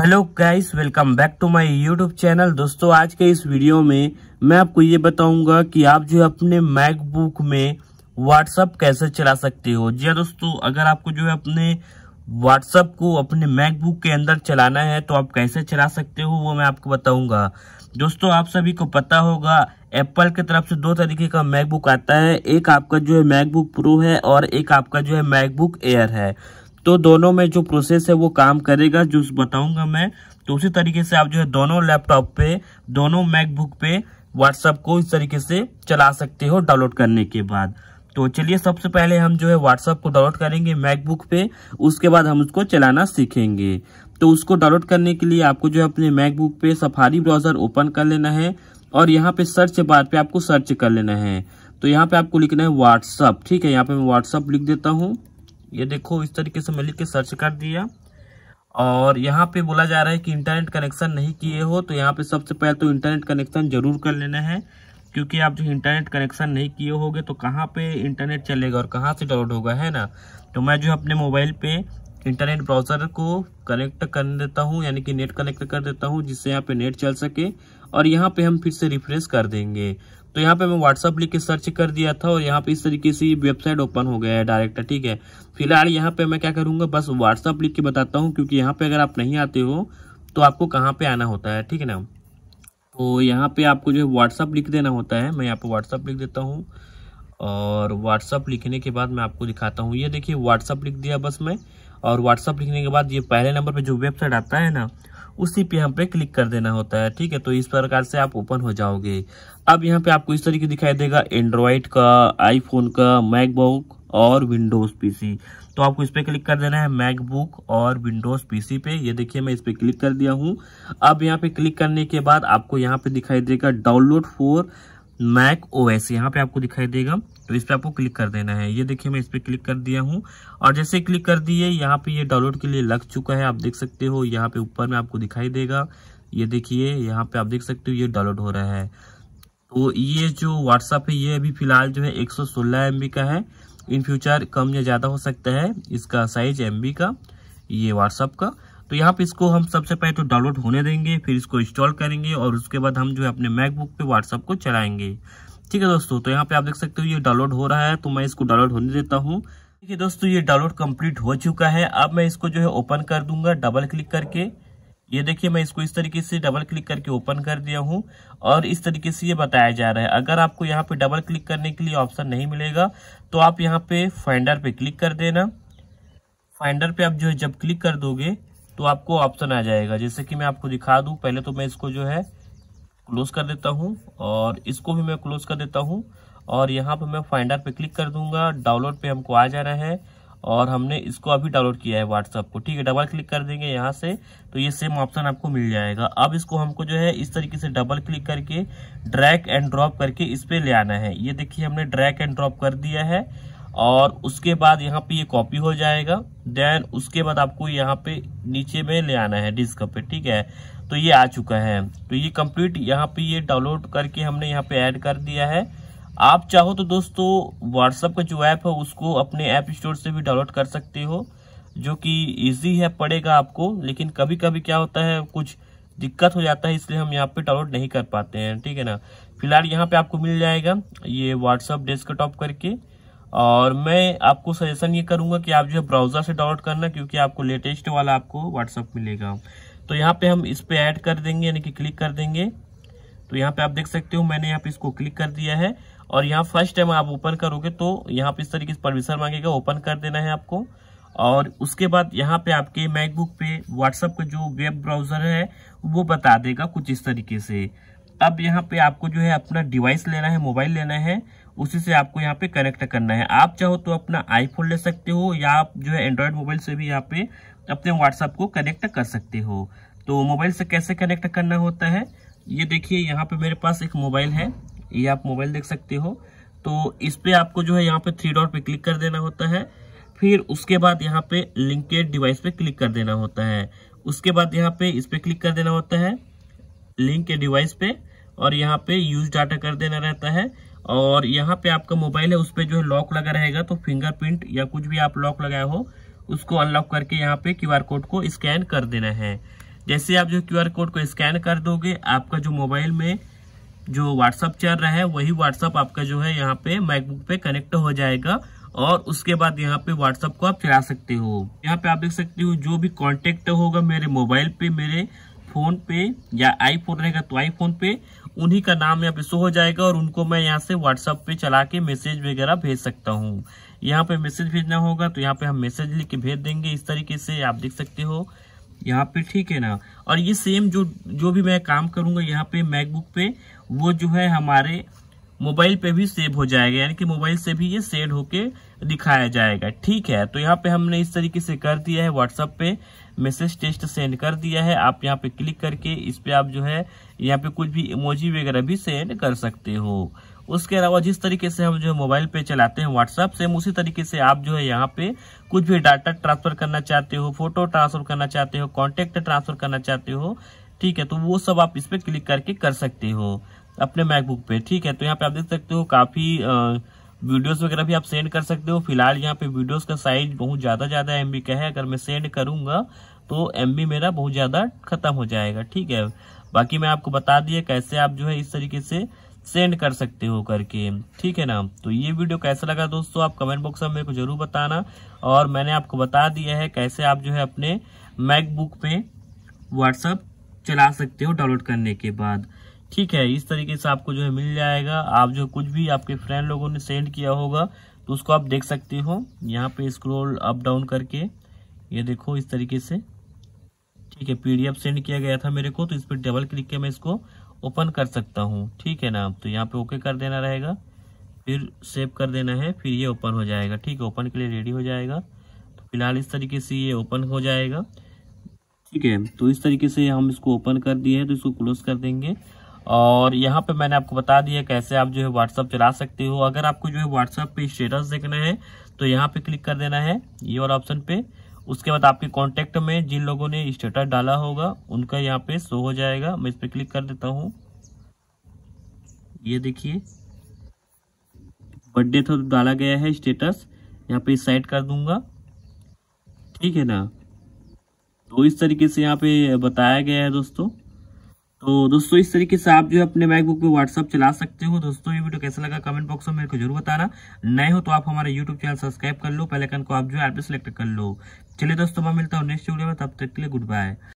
hello guys welcome back to my YouTube channel दोस्तों आज के इस वीडियो में मैं आपको ये बताऊंगा कि आप जो अपने मैकबुक में व्हाट्सअप कैसे चला सकते हो जी हाँ दोस्तों अगर आपको जो है अपने व्हाट्सअप को अपने मैकबुक के अंदर चलाना है तो आप कैसे चला सकते हो वो मैं आपको बताऊंगा दोस्तों आप सभी को पता होगा एप्पल की तरफ से दो तरीके का मैकबुक आता है एक आपका जो है मैकबुक प्रो है और एक आपका जो है मैकबुक एयर है तो दोनों में जो प्रोसेस है वो काम करेगा जो बताऊंगा मैं तो उसी तरीके से आप जो है दोनों लैपटॉप पे दोनों मैकबुक पे व्हाट्सअप को इस तरीके से चला सकते हो डाउनलोड करने के बाद तो चलिए सबसे पहले हम जो है व्हाट्सअप को डाउनलोड करेंगे मैकबुक पे उसके बाद हम उसको चलाना सीखेंगे तो उसको डाउनलोड करने के लिए आपको जो है अपने मैकबुक पे सफारी ब्राउज़र ओपन कर लेना है और यहाँ पे सर्च बार पे आपको सर्च कर लेना है तो यहाँ पे आपको लिखना है व्हाट्सअप ठीक है यहाँ पे मैं व्हाट्सअप लिख देता हूँ ये देखो इस तरीके से मैं लिख के सर्च कर दिया और यहाँ पे बोला जा रहा है कि इंटरनेट कनेक्शन नहीं किए हो तो यहाँ पे सबसे पहले तो इंटरनेट कनेक्शन ज़रूर कर लेना है क्योंकि आप जो इंटरनेट कनेक्शन नहीं किए होगे तो कहाँ पे इंटरनेट चलेगा और कहाँ से डाउनलोड होगा है ना तो मैं जो अपने मोबाइल पे इंटरनेट ब्राउज़र को कनेक्ट कर देता हूँ यानी कि नेट कनेक्ट कर देता हूँ जिससे यहाँ पे नेट चल सके और यहाँ पे हम फिर से रिफ्रेश कर देंगे तो यहाँ पे मैं व्हाट्सअप लिख के सर्च कर दिया था और यहाँ पे इस तरीके से वेबसाइट ओपन हो गया है डायरेक्ट ठीक है फिलहाल यहाँ पे मैं क्या करूँगा बस व्हाट्सअप लिख के बताता हूँ क्योंकि यहाँ पे अगर आप नहीं आते हो तो आपको कहाँ पे आना होता है ठीक है ना तो यहाँ पे आपको जो है व्हाट्सअप लिख देना होता है मैं यहाँ पे व्हाट्सअप लिख देता हूँ और व्हाट्सअप लिखने के बाद मैं आपको दिखाता हूँ ये देखिए व्हाट्सअप लिख दिया बस मैं और व्हाट्सअप लिखने के बाद ये पहले नंबर पे जो वेबसाइट आता है ना उसी पे यहाँ पे क्लिक कर देना होता है ठीक है तो इस प्रकार से आप ओपन हो जाओगे अब यहाँ पे आपको इस तरीके दिखाई देगा एंड्रॉयड का आईफोन का मैकबुक और विंडोज पीसी तो आपको इस पे क्लिक कर देना है मैकबुक और विंडोज पीसी पे ये देखिए मैं इस पे क्लिक कर दिया हूँ अब यहाँ पे क्लिक करने के बाद आपको यहाँ पे दिखाई देगा डाउनलोड फोर मैक ओएस यहाँ पे आपको दिखाई देगा तो इस पर आपको क्लिक कर देना है ये देखिए मैं इस पर क्लिक कर दिया हूँ और जैसे क्लिक कर दिए यहाँ पे ये डाउनलोड के लिए लग चुका है आप देख सकते हो यहाँ पे ऊपर में आपको दिखाई देगा ये देखिए यहाँ पे आप देख सकते हो ये डाउनलोड हो रहा है तो ये जो व्हाट्सअप है ये अभी फिलहाल जो है एक सौ का है इन फ्यूचर कम या ज़्यादा हो सकता है इसका साइज एम का ये व्हाट्सअप का तो यहाँ पे इसको हम सबसे पहले तो डाउनलोड होने देंगे फिर इसको इंस्टॉल करेंगे और उसके बाद हम जो है अपने मैकबुक पे व्हाट्सअप को चलाएंगे ठीक है दोस्तों तो यहाँ पे आप देख सकते हो ये डाउनलोड हो रहा है तो मैं इसको डाउनलोड होने देता हूँ ठीक है दोस्तों ये डाउनलोड कंप्लीट हो चुका है अब मैं इसको जो है ओपन कर दूंगा डबल क्लिक करके ये देखिए मैं इसको इस तरीके से डबल क्लिक करके ओपन कर दिया हूँ और इस तरीके से ये बताया जा रहा है अगर आपको यहाँ पे डबल क्लिक करने के लिए ऑप्शन नहीं मिलेगा तो आप यहाँ पे फाइंडर पे क्लिक कर देना फाइंडर पे आप जो है जब क्लिक कर दोगे तो आपको ऑप्शन आ जाएगा जैसे कि मैं आपको दिखा दूँ पहले तो मैं इसको जो है क्लोज कर देता हूँ और इसको भी मैं क्लोज कर देता हूँ और यहाँ पर मैं फाइंडर पे क्लिक कर दूंगा डाउनलोड पे हमको आ जाना है और हमने इसको अभी डाउनलोड किया है व्हाट्सअप को ठीक है डबल क्लिक कर देंगे यहाँ से तो ये सेम ऑप्शन आपको मिल जाएगा अब इसको हमको जो है इस तरीके से डबल क्लिक करके ड्रैक एंड ड्रॉप करके इस पर ले आना है ये देखिए हमने ड्रैक एंड ड्रॉप कर दिया है और उसके बाद यहाँ पे ये कॉपी हो जाएगा देन उसके बाद आपको यहाँ पे नीचे में ले आना है डिस्क पे ठीक है तो ये आ चुका है तो ये कंप्लीट यहाँ पे ये डाउनलोड करके हमने यहाँ पे ऐड कर दिया है आप चाहो तो दोस्तों व्हाट्सअप का जो ऐप है उसको अपने ऐप स्टोर से भी डाउनलोड कर सकते हो जो कि इजी है पड़ेगा आपको लेकिन कभी कभी क्या होता है कुछ दिक्कत हो जाता है इसलिए हम यहाँ पे डाउनलोड नहीं कर पाते हैं ठीक है ना फिलहाल यहाँ पे आपको मिल जाएगा ये व्हाट्सअप डेस्कटॉप करके और मैं आपको सजेशन ये करूँगा कि आप जो है ब्राउज़र से डाउनलोड करना क्योंकि आपको लेटेस्ट वाला आपको व्हाट्सअप मिलेगा तो यहाँ पे हम इस पे ऐड कर देंगे यानी कि क्लिक कर देंगे तो यहाँ पे आप देख सकते हो मैंने यहाँ पे इसको क्लिक कर दिया है और यहाँ फर्स्ट टाइम आप ओपन करोगे तो यहाँ पे इस तरीके से परमिशन मांगेगा ओपन कर देना है आपको और उसके बाद यहाँ पे आपके मैकबुक पे व्हाट्सअप का जो वेब ब्राउज़र है वो बता देगा कुछ इस तरीके से अब यहाँ पे आपको जो है अपना डिवाइस लेना है मोबाइल लेना है उसी से आपको यहाँ पे कनेक्ट करना है आप चाहो तो अपना आईफोन ले सकते हो या आप जो है एंड्रॉयड मोबाइल से भी यहाँ पे अपने व्हाट्सएप को कनेक्ट कर सकते हो तो मोबाइल से कैसे कनेक्ट करना होता है ये देखिए यहाँ पे मेरे पास एक मोबाइल है ये आप मोबाइल देख सकते हो तो इस पर आपको जो है यहाँ पे थ्री डॉट पे क्लिक कर देना होता है फिर उसके बाद यहाँ पे लिंकेड डिवाइस पे क्लिक कर देना होता है उसके बाद यहाँ पे इस पर क्लिक कर देना होता है लिंक के डिवाइस पे और यहाँ पे यूज डाटा कर देना रहता है और यहाँ पे आपका मोबाइल है उस पर जो है लॉक लगा रहेगा तो फिंगरप्रिंट या कुछ भी आप लॉक लगाया हो उसको अनलॉक करके यहाँ पे क्यूआर कोड को स्कैन कर देना है जैसे आप जो क्यूआर कोड को स्कैन कर दोगे आपका जो मोबाइल में जो व्हाट्सअप चल रहा है वही व्हाट्सअप आपका जो है यहाँ पे मैकबुक पे कनेक्ट हो जाएगा और उसके बाद यहाँ पे व्हाट्सअप को आप चला सकते हो यहाँ पे आप देख सकते हो जो भी कॉन्टेक्ट होगा मेरे मोबाइल पे मेरे फोन पे या फोन रहेगा तो फोन पे उन्हीं का नाम यहाँ पे शो हो जाएगा और उनको मैं यहाँ से व्हाट्सअप पे चला के मैसेज वगैरह भेज सकता हूँ यहाँ पे मैसेज भेजना होगा तो यहाँ पे हम मैसेज लिख के भेज देंगे इस तरीके से आप देख सकते हो यहाँ पे ठीक है ना और ये सेम जो जो भी मैं काम करूँगा यहाँ पे मैकबुक पे वो जो है हमारे मोबाइल पे भी सेव हो जाएगा यानी कि मोबाइल से भी ये सेव होके दिखाया जाएगा ठीक है तो यहाँ पे हमने इस तरीके से कर दिया है व्हाट्सअप पे मैसेज टेस्ट सेंड कर दिया है आप यहाँ पे क्लिक करके इस पे आप जो है यहाँ पे कुछ भी इमोजी वगैरह भी सेंड कर सकते हो उसके अलावा जिस तरीके से हम जो है मोबाइल पे चलाते हैं व्हाट्सअप सेम उसी तरीके से आप जो है यहाँ पे कुछ भी डाटा ट्रांसफर करना चाहते हो फोटो ट्रांसफर करना चाहते हो कॉन्टेक्ट ट्रांसफर करना चाहते हो ठीक है तो वो सब आप इस पे क्लिक करके कर सकते हो अपने मैकबुक पे ठीक है तो यहाँ पे आप देख सकते हो काफ़ी वीडियोस वगैरह भी आप सेंड कर सकते हो फिलहाल यहाँ पे वीडियोस का साइज बहुत ज़्यादा ज़्यादा एम का है अगर मैं सेंड करूंगा तो एम मेरा बहुत ज़्यादा ख़त्म हो जाएगा ठीक है बाकी मैं आपको बता दिया कैसे आप जो है इस तरीके से सेंड कर सकते हो करके ठीक है ना तो ये वीडियो कैसा लगा दोस्तों आप कमेंट बॉक्स में मेरे को जरूर बताना और मैंने आपको बता दिया है कैसे आप जो है अपने मैकबुक पे व्हाट्सअप चला सकते हो डाउनलोड करने के बाद ठीक है इस तरीके से आपको जो है मिल जाएगा आप जो कुछ भी आपके फ्रेंड लोगों ने सेंड किया होगा तो उसको आप देख सकते हो यहाँ पे स्क्रॉल अप डाउन करके ये देखो इस तरीके से ठीक है पीडीएफ सेंड किया गया था मेरे को तो इस पर डबल क्लिक के मैं इसको ओपन कर सकता हूँ ठीक है ना तो यहाँ पे ओके कर देना रहेगा फिर सेव कर देना है फिर ये ओपन हो जाएगा ठीक है ओपन के लिए रेडी हो जाएगा तो फिलहाल इस तरीके से ये ओपन हो जाएगा ठीक है तो इस तरीके से हम इसको ओपन कर दिए हैं तो इसको क्लोज कर देंगे और यहाँ पे मैंने आपको बता दिया कैसे आप जो है व्हाट्सअप चला सकते हो अगर आपको जो है व्हाट्सअप पे स्टेटस देखना है तो यहाँ पे क्लिक कर देना है ये वाला ऑप्शन पे उसके बाद आपके कॉन्टेक्ट में जिन लोगों ने स्टेटस डाला होगा उनका यहाँ पे शो हो जाएगा मैं इस पर क्लिक कर देता हूँ ये देखिए बर्थडे तो डाला गया है स्टेटस यहाँ पे साइड कर दूंगा ठीक है ना तो इस तरीके से यहाँ पे बताया गया है दोस्तों तो दोस्तों इस तरीके से आप जो है अपने मैकबुक पे व्हाट्सअप चला सकते हो दोस्तों ये वीडियो कैसा लगा कमेंट बॉक्स में मेरे को जरूर बताना नए हो तो आप हमारे यूट्यूब चैनल सब्सक्राइब कर लो पहले कन को आप जो है ऐप सेलेक्ट कर लो चलिए दोस्तों मैं मिलता हूँ नेक्स्ट वीडियो में तब तक के लिए गुड बाय